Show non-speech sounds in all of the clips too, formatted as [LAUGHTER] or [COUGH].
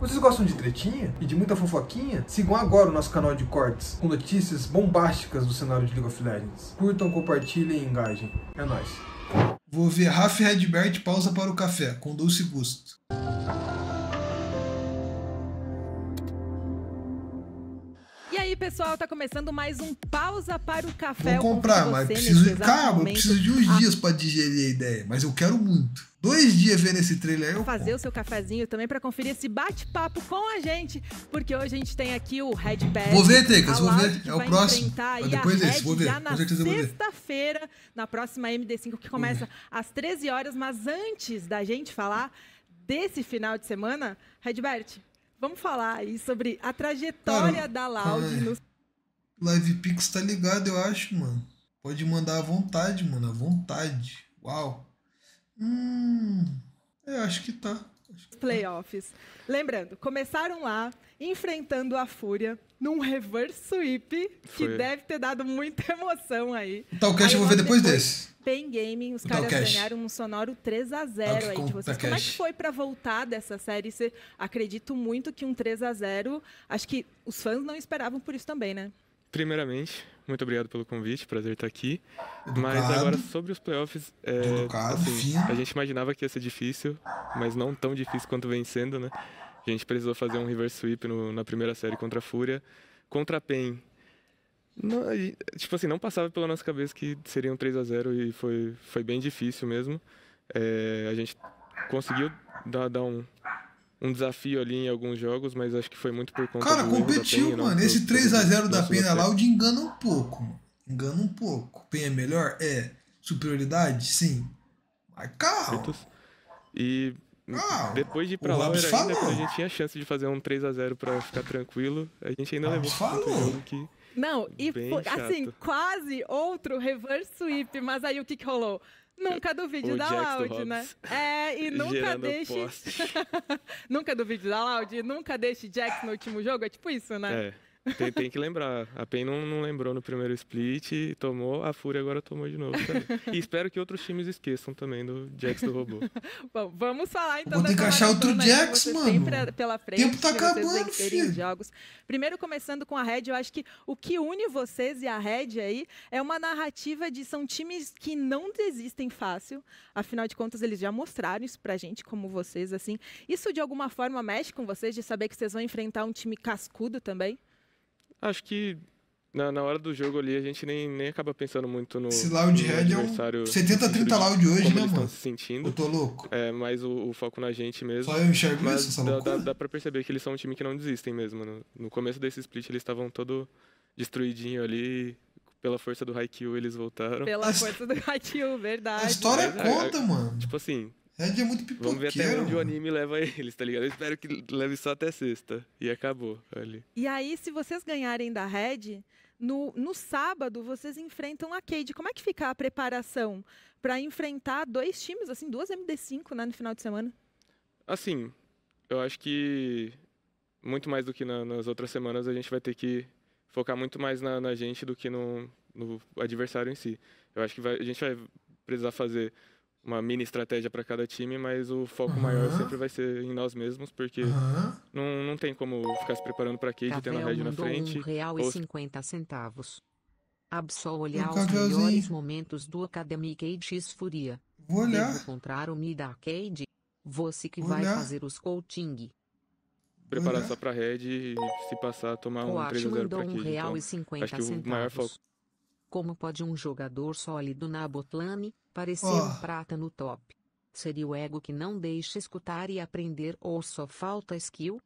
Vocês gostam de tretinha e de muita fofoquinha? Sigam agora o nosso canal de cortes com notícias bombásticas do cenário de League of Legends. Curtam, compartilhem e engajem. É nóis. Vou ver Rafa Redbert pausa para o café, com doce gosto. pessoal, tá começando mais um pausa para o café. Vou comprar, mas preciso de calma, preciso de uns dias para digerir a ideia, mas eu quero muito. Dois dias vendo esse trailer. Eu fazer compro. o seu cafezinho também para conferir esse bate-papo com a gente, porque hoje a gente tem aqui o Red Pass. Vou ver, Tecas, vou ver. É o próximo. Mas depois desse, vou ver. Já na sexta-feira, na próxima MD5 que começa às 13 horas, mas antes da gente falar desse final de semana, Redbert, Vamos falar aí sobre a trajetória cara, da Loud é. no. Live Pix tá ligado, eu acho, mano. Pode mandar à vontade, mano, à vontade. Uau. Hum. Eu acho que tá. É. playoffs. Lembrando, começaram lá enfrentando a Fúria num reverse sweep Foi. que deve ter dado muita emoção aí. Tal o cash eu vou ver depois, depois desse. Pen Gaming, os caras ganharam um sonoro 3 a 0 aí de vocês. Como é que foi para voltar dessa série? Você, acredito muito que um 3 a 0 acho que os fãs não esperavam por isso também, né? primeiramente, muito obrigado pelo convite, prazer estar aqui. Educado. Mas agora sobre os playoffs, é, assim, a gente imaginava que ia ser difícil, mas não tão difícil quanto vem sendo, né? A gente precisou fazer um reverse sweep no, na primeira série contra a Fúria. Contra a PEN, não, tipo assim, não passava pela nossa cabeça que seria um 3 a 0 e foi, foi bem difícil mesmo. É, a gente conseguiu dar, dar um, um desafio ali em alguns jogos, mas acho que foi muito por conta Cara, competiu, mano. Não, Esse 3 a 0 da Penha lá, o de engana um pouco. Engana um pouco. Penha é melhor? É. Superioridade? Sim. Mas calma. E depois de ir pra lá, ainda falou. a gente tinha chance de fazer um 3 a 0 pra ficar tranquilo, a gente ainda levou falou. que Não, e assim, quase outro reverse sweep, mas aí o que, que rolou? Nunca duvide o da Loud, né? É, e nunca deixe. [LAUGHS] nunca duvide da Loud, nunca deixe Jax no último jogo, é tipo isso, né? É. Tem, tem, que lembrar. A PEN não, não, lembrou no primeiro split, tomou, a Fúria agora tomou de novo. Também. E espero que outros times esqueçam também do Jax do robô. [LAUGHS] Bom, vamos falar então. Vou ter que achar outro Jax, mano. É pela frente, tempo tá acabando, filho. Jogos. Primeiro, começando com a Red, eu acho que o que une vocês e a Red aí é uma narrativa de são times que não desistem fácil. Afinal de contas, eles já mostraram isso pra gente, como vocês, assim. Isso de alguma forma mexe com vocês de saber que vocês vão enfrentar um time cascudo também? Acho que na, na hora do jogo ali a gente nem, nem acaba pensando muito no. Esse Loudhead é um 70-30 Loud hoje, né, mano? Se sentindo. Eu tô louco. É, mas o, o foco na gente mesmo. Só eu enxergo mas isso, dá, dá, dá pra perceber que eles são um time que não desistem mesmo. No, né? no começo desse split eles estavam todo destruidinho ali. Pela força do Haikyuu eles voltaram. Pela força do Haikyuu, verdade. A história conta, a, a, mano. Tipo assim, Ed é muito pipoqueiro. Vamos ver até onde o anime leva [LAUGHS] eles, tá ligado? Eu espero que leve só até sexta. E acabou ali. E aí, se vocês ganharem da Red, no, no sábado vocês enfrentam a Cade. Como é que fica a preparação para enfrentar dois times, assim, duas MD5, né, no final de semana? Assim, eu acho que muito mais do que na, nas outras semanas a gente vai ter que focar muito mais na, na gente do que no, no adversário em si. Eu acho que vai, a gente vai precisar fazer uma mini estratégia para cada time, mas o foco uhum. maior sempre vai ser em nós mesmos, porque uhum. não, não tem como ficar se preparando para Cade e tendo a Red na frente. Um real ou... e 50 centavos. Absol olhar os melhores momentos do Academy Cade X Furia. Vou olhar. Devo comprar o Mida Arcade. Você que Vou vai olhar. fazer os coaching. Preparar só para Red e se passar, tomar Coach um 3 a 0 para Cade. Um real então, e 50 acho que o maior foco... Como pode um jogador sólido na Botlane parecer oh. um prata no top? Seria o ego que não deixa escutar e aprender ou só falta skill?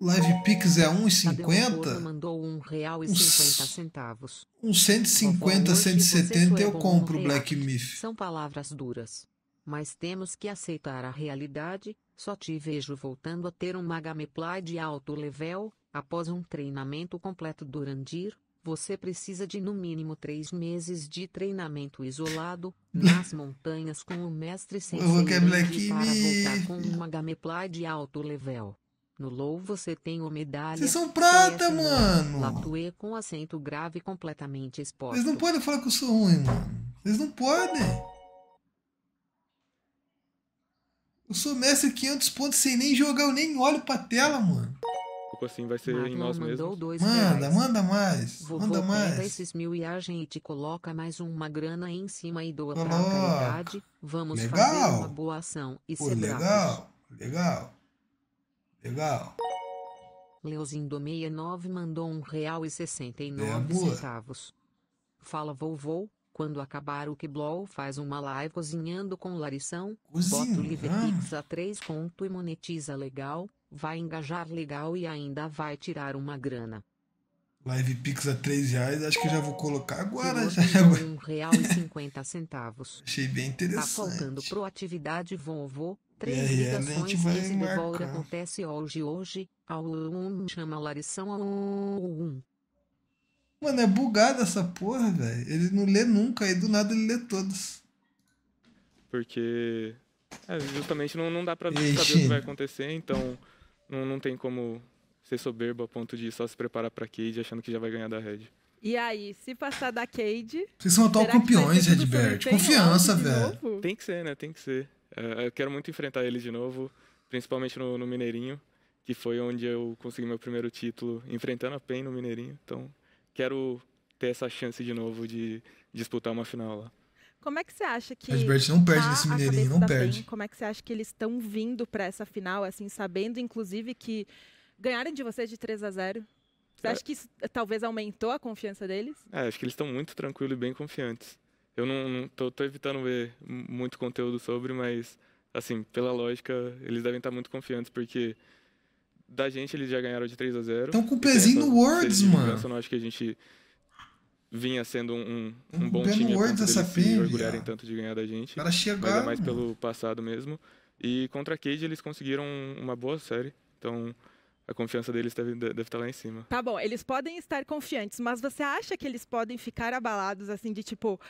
Live Pix é 1,50? mandou um real e 50 centavos. Uns 150, 170 eu compro Black Myth. São palavras duras. Mas temos que aceitar a realidade, só te vejo voltando a ter um Magameplay de alto level, após um treinamento completo do Randir, você precisa de no mínimo três meses de treinamento isolado nas [LAUGHS] montanhas com o mestre sensei Black para voltar com uma gameplay de alto level. No low você tem o medalha. Vocês são prata, PS, mano! Latue com acento grave completamente exposto. Vocês não podem falar que eu sou ruim, mano. Vocês não podem. Eu sou mestre 500 pontos sem nem jogar, eu nem olho pra tela, mano pouco assim vai ser Marlon em nós mesmos. Dois manda, manda mais. Vovô manda mais. pega esses mil e agem e te coloca mais uma grana aí em cima e doa coloca. pra caridade. Vamos legal. fazer uma boa ação e Pô, ser legal, bravos. legal, legal. Leozindo 69 mandou um real e 69 é centavos. Fala vovô, quando acabar o Kiblow faz uma live cozinhando com Larissão, Cozinha. bota o Liverpix a 3 conto e monetiza legal, vai engajar legal e ainda vai tirar uma grana. Live Pix a 3 reais, acho que eu já vou colocar agora. Já, Um [LAUGHS] real e 50 centavos. Achei bem tá interessante. Tá faltando proatividade Volvo, três é, ligações é, vai Volvo acontece hoje hoje, ao um chama Larissão ao um. Mano, é bugada essa porra, velho. Ele não lê nunca, aí do nada ele lê todos. Porque é, justamente não, não dá pra saber o tá que vai acontecer, então não, não tem como ser soberbo a ponto de só se preparar para Cade achando que já vai ganhar da Red. E aí, se passar da Cade. Vocês são atual campeões, Redbert. Confiança, velho. Tem que ser, né? Tem que ser. É, eu quero muito enfrentar ele de novo, principalmente no, no Mineirinho, que foi onde eu consegui meu primeiro título, enfrentando a PEN no Mineirinho. Então, quero ter essa chance de novo de disputar uma final lá. Como é que você acha que. Redbird não perde tá nesse Mineirinho, não perde. Como é que você acha que eles estão vindo para essa final, assim, sabendo, inclusive, que ganharem de vocês de 3 a 0 Você é. acha que isso eh, talvez aumentou a confiança deles? É, acho que eles estão muito tranquilos e bem confiantes. Eu não, não tô, tô, evitando ver muito conteúdo sobre, mas, assim, pela lógica, eles devem estar tá muito confiantes, porque da gente eles já ganharam de 3 a 0 Estão com o pezinho no Words, mano. Eu não acho que a gente vinha sendo um, um, um bom time. Pelo desafio. orgulharem tanto de ganhar da gente. Para chegar. Mas é mais pelo passado mesmo. E contra a Cage eles conseguiram uma boa série. Então a confiança deles deve, deve estar tá lá em cima. Tá bom, eles podem estar confiantes, mas você acha que eles podem ficar abalados assim de tipo.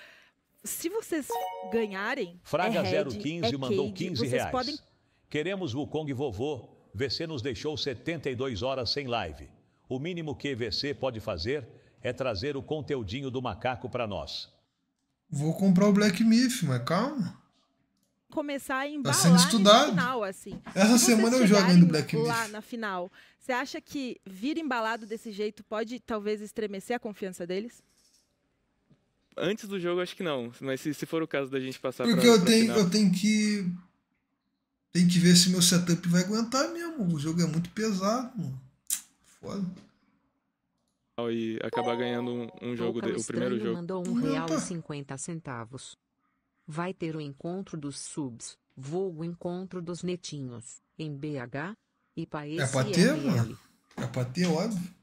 Se vocês ganharem. Fraga 015 é, é mandou Cade, 15 reais. Podem... Queremos Wukong Vovô. VC nos deixou 72 horas sem live. O mínimo que VC pode fazer é trazer o conteudinho do macaco para nós. Vou comprar o Black Myth, mas calma. Começar a tá embalar tá final, assim. Essa Se semana eu jogo ainda Black Myth. Lá na final, você acha que vir embalado desse jeito pode talvez estremecer a confiança deles? Antes do jogo, acho que não. Mas se, se for o caso da gente passar Porque pra, eu, pra tenho, final... eu tenho que. Tem que ver se meu setup vai aguentar mesmo. O jogo é muito pesado, mano. Foda e acabar ganhando um, um jogo, o primeiro jogo. mandou um real tá. e cinquenta centavos. Vai ter o encontro dos subs, vulgo encontro dos netinhos, em BH, e país É pra ter, mano. É pra ter, óbvio.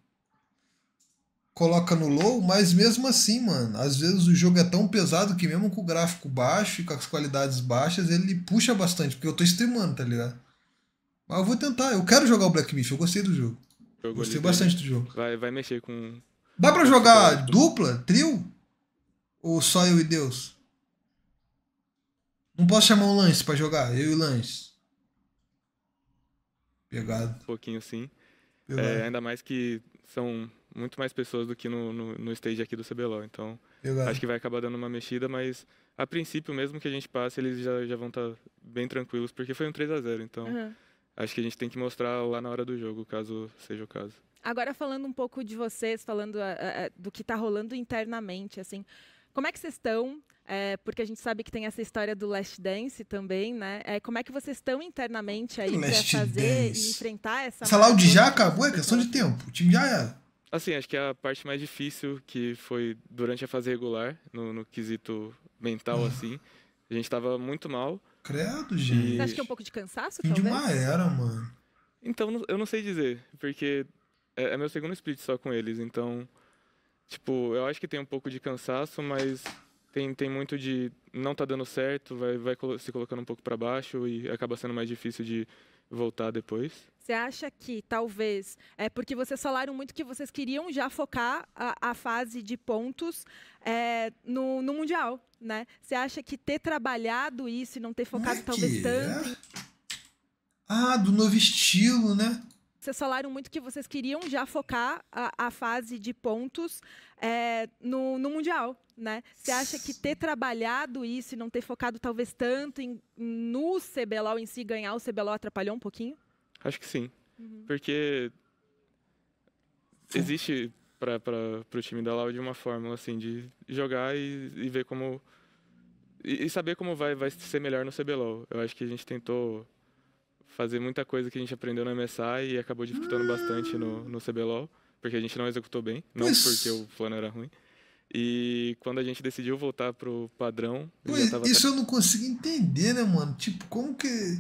Coloca no low, mas mesmo assim, mano, às vezes o jogo é tão pesado que mesmo com o gráfico baixo e com as qualidades baixas, ele puxa bastante, porque eu tô streamando, tá ligado? Mas eu vou tentar, eu quero jogar o Black Myth, eu gostei do jogo. Jogo Gostei bastante dele. Né? do jogo. Vai, vai mexer com. Dá pra jogar dupla, trio? Ou só eu e Deus? Não posso chamar o Lance pra jogar, eu e o Lance. Pegado. Um pouquinho sim. É, ainda mais que são muito mais pessoas do que no, no, no stage aqui do CBLOL. Então, Pegado. acho que vai acabar dando uma mexida, mas a princípio, mesmo que a gente passe, eles já, já vão estar tá bem tranquilos, porque foi um 3 a 0 Então, uhum acho que a gente tem que mostrar lá na hora do jogo, caso seja o caso. Agora falando um pouco de vocês, falando uh, uh, do que está rolando internamente, assim, como é que vocês estão? É, porque a gente sabe que tem essa história do Last Dance também, né? É, como é que vocês estão internamente aí para fazer dance. e enfrentar essa. Salário já acabou, é questão de tempo. O time já é. Assim, acho que a parte mais difícil que foi durante a fase regular, no, no quesito mental, ah. assim. A gente estava muito mal, Credo, gente. Você acha que é um pouco de cansaço, Fim talvez? de uma era, mano. Então, eu não sei dizer, porque é, é meu segundo split só com eles, então... Tipo, eu acho que tem um pouco de cansaço, mas tem, tem muito de não tá dando certo, vai, vai se colocando um pouco para baixo e acaba sendo mais difícil de voltar depois. Você acha que talvez é porque vocês falaram muito que vocês queriam já focar a, a fase de pontos é, no, no, mundial, né? Você acha que ter trabalhado isso e não ter focado é talvez é? tanto? Ah, do novo estilo, né? Vocês falaram muito que vocês queriam já focar a, a fase de pontos é, no, no, Mundial, né? Você acha que ter trabalhado isso e não ter focado talvez tanto em, no CBLOL em si, ganhar o CBLOL atrapalhou um pouquinho? Acho que sim. Uhum. Porque existe para o time da Loud uma fórmula assim de jogar e, e ver como. E, saber como vai, vai ser melhor no CBLOL. Eu acho que a gente tentou fazer muita coisa que a gente aprendeu no MSI e acabou dificultando bastante no, no CBLOL, porque a gente não executou bem, não porque o plano era ruim. E quando a gente decidiu voltar pro padrão. Pois, isso até... eu não consigo entender, né, mano? Tipo, como que.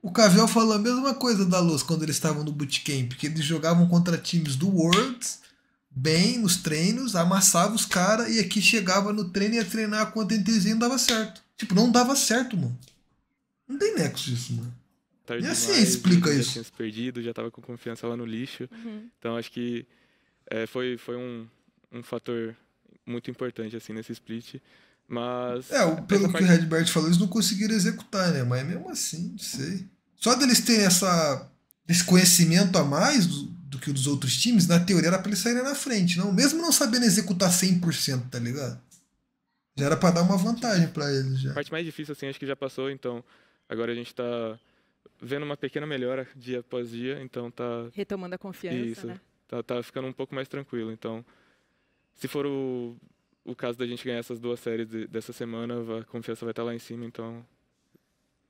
O Cavel falou a mesma coisa da Luz quando eles estavam no bootcamp, que eles jogavam contra times do Worlds, bem nos treinos, amassava os caras e aqui chegava no treino e ia treinar com a TNTZ e não dava certo. Tipo, não dava certo, mano. Não tem nexo isso, mano. Tarde e assim demais, explica isso. Já tinha se perdido, já tava com confiança lá no lixo. Uhum. Então acho que é, foi, foi um, um fator muito importante assim nesse split. Mas. É, pelo parte... que o Redbert falou, eles não conseguiram executar, né? Mas mesmo assim, não sei. Só deles terem essa, esse conhecimento a mais do, do que o dos outros times, na teoria era pra eles saírem na frente, não? Mesmo não sabendo executar 100%, tá ligado? Já era pra dar uma vantagem para eles já. A parte mais difícil, assim, acho que já passou, então agora a gente tá vendo uma pequena melhora dia após dia, então tá. Retomando a confiança. Isso. Né? Tá, tá ficando um pouco mais tranquilo. Então, se for o o caso da gente ganhar essas duas séries de, dessa semana, a confiança vai estar lá em cima, então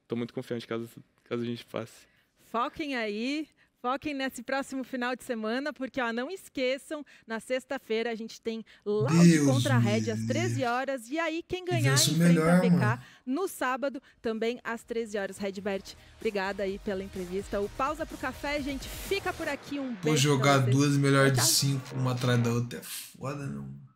estou muito confiante caso, caso a gente passe. Foquem aí, Foquem nesse próximo final de semana, porque ó, não esqueçam, na sexta-feira a gente tem Loud contra a Red às 13 horas. E aí, quem ganhar enfrenta a PK no sábado, também às 13 horas. Redbert, obrigada aí pela entrevista. O pausa pro café, gente. Fica por aqui. Um beijo. Vou jogar duas melhor de cinco, uma atrás da outra. É foda, não.